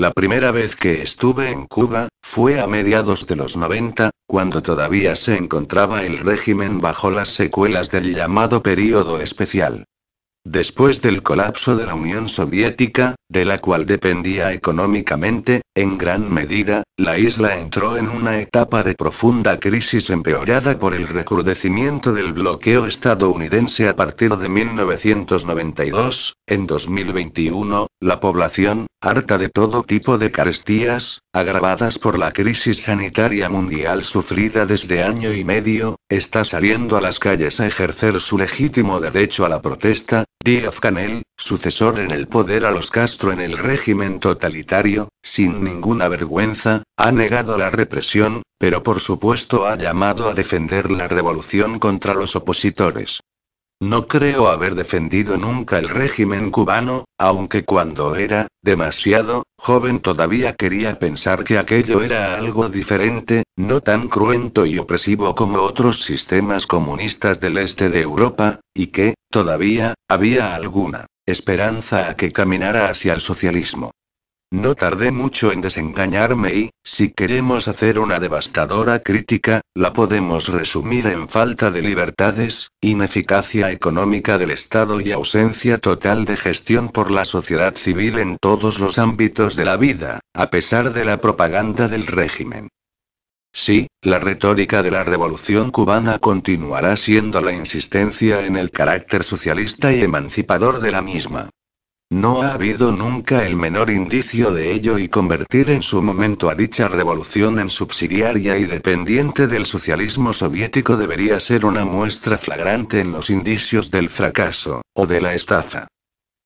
La primera vez que estuve en Cuba, fue a mediados de los 90, cuando todavía se encontraba el régimen bajo las secuelas del llamado período especial. Después del colapso de la Unión Soviética, de la cual dependía económicamente, en gran medida, la isla entró en una etapa de profunda crisis empeorada por el recrudecimiento del bloqueo estadounidense a partir de 1992. En 2021, la población, harta de todo tipo de carestías, agravadas por la crisis sanitaria mundial sufrida desde año y medio, está saliendo a las calles a ejercer su legítimo derecho a la protesta, Díaz Canel, sucesor en el poder a los Castro en el régimen totalitario, sin ninguna vergüenza, ha negado la represión, pero por supuesto ha llamado a defender la revolución contra los opositores. No creo haber defendido nunca el régimen cubano, aunque cuando era, demasiado, joven todavía quería pensar que aquello era algo diferente, no tan cruento y opresivo como otros sistemas comunistas del este de Europa, y que, todavía, había alguna esperanza a que caminara hacia el socialismo. No tardé mucho en desengañarme y, si queremos hacer una devastadora crítica, la podemos resumir en falta de libertades, ineficacia económica del Estado y ausencia total de gestión por la sociedad civil en todos los ámbitos de la vida, a pesar de la propaganda del régimen. Sí, la retórica de la revolución cubana continuará siendo la insistencia en el carácter socialista y emancipador de la misma. No ha habido nunca el menor indicio de ello y convertir en su momento a dicha revolución en subsidiaria y dependiente del socialismo soviético debería ser una muestra flagrante en los indicios del fracaso, o de la estafa.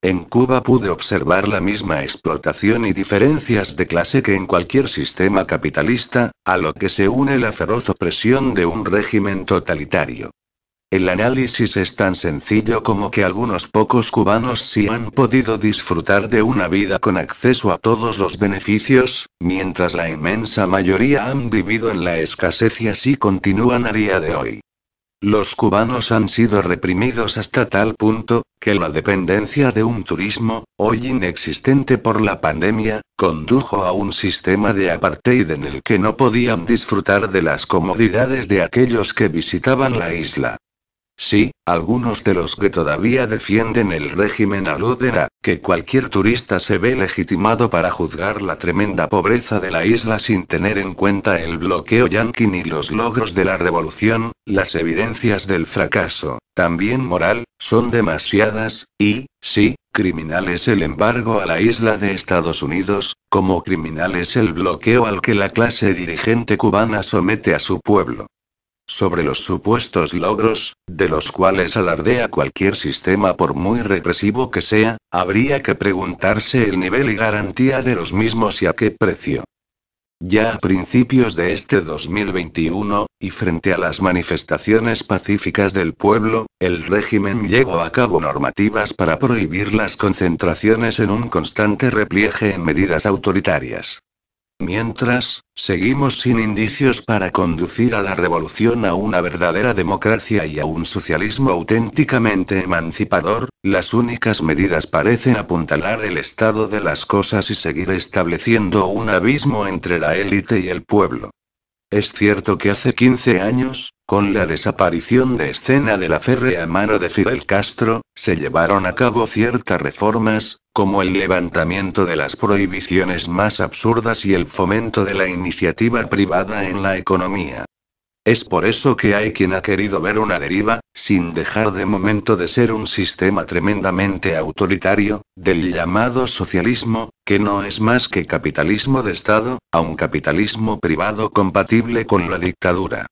En Cuba pude observar la misma explotación y diferencias de clase que en cualquier sistema capitalista, a lo que se une la feroz opresión de un régimen totalitario. El análisis es tan sencillo como que algunos pocos cubanos sí han podido disfrutar de una vida con acceso a todos los beneficios, mientras la inmensa mayoría han vivido en la escasez y así continúan a día de hoy. Los cubanos han sido reprimidos hasta tal punto, que la dependencia de un turismo, hoy inexistente por la pandemia, condujo a un sistema de apartheid en el que no podían disfrutar de las comodidades de aquellos que visitaban la isla. Sí, algunos de los que todavía defienden el régimen aluden a que cualquier turista se ve legitimado para juzgar la tremenda pobreza de la isla sin tener en cuenta el bloqueo yanqui ni los logros de la revolución, las evidencias del fracaso, también moral, son demasiadas, y, sí, criminal es el embargo a la isla de Estados Unidos, como criminal es el bloqueo al que la clase dirigente cubana somete a su pueblo sobre los supuestos logros, de los cuales alardea cualquier sistema por muy represivo que sea, habría que preguntarse el nivel y garantía de los mismos y a qué precio. Ya a principios de este 2021, y frente a las manifestaciones pacíficas del pueblo, el régimen llevó a cabo normativas para prohibir las concentraciones en un constante repliegue en medidas autoritarias. Mientras, seguimos sin indicios para conducir a la revolución a una verdadera democracia y a un socialismo auténticamente emancipador, las únicas medidas parecen apuntalar el estado de las cosas y seguir estableciendo un abismo entre la élite y el pueblo. Es cierto que hace 15 años, con la desaparición de escena de la férrea mano de Fidel Castro, se llevaron a cabo ciertas reformas, como el levantamiento de las prohibiciones más absurdas y el fomento de la iniciativa privada en la economía. Es por eso que hay quien ha querido ver una deriva, sin dejar de momento de ser un sistema tremendamente autoritario, del llamado socialismo, que no es más que capitalismo de Estado, a un capitalismo privado compatible con la dictadura.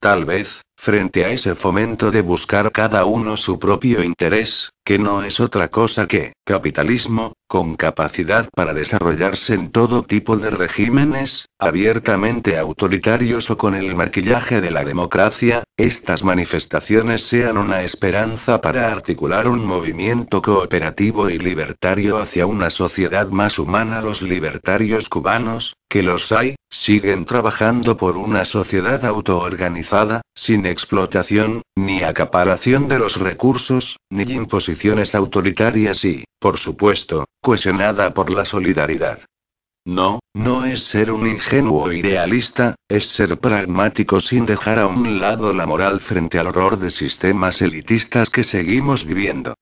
Tal vez, frente a ese fomento de buscar cada uno su propio interés, que no es otra cosa que capitalismo, con capacidad para desarrollarse en todo tipo de regímenes, abiertamente autoritarios o con el maquillaje de la democracia, estas manifestaciones sean una esperanza para articular un movimiento cooperativo y libertario hacia una sociedad más humana. Los libertarios cubanos, que los hay, siguen trabajando por una sociedad autoorganizada, sin explotación, ni acaparación de los recursos, ni imposiciones autoritarias y, por supuesto, cohesionada por la solidaridad. No, no es ser un ingenuo idealista, es ser pragmático sin dejar a un lado la moral frente al horror de sistemas elitistas que seguimos viviendo.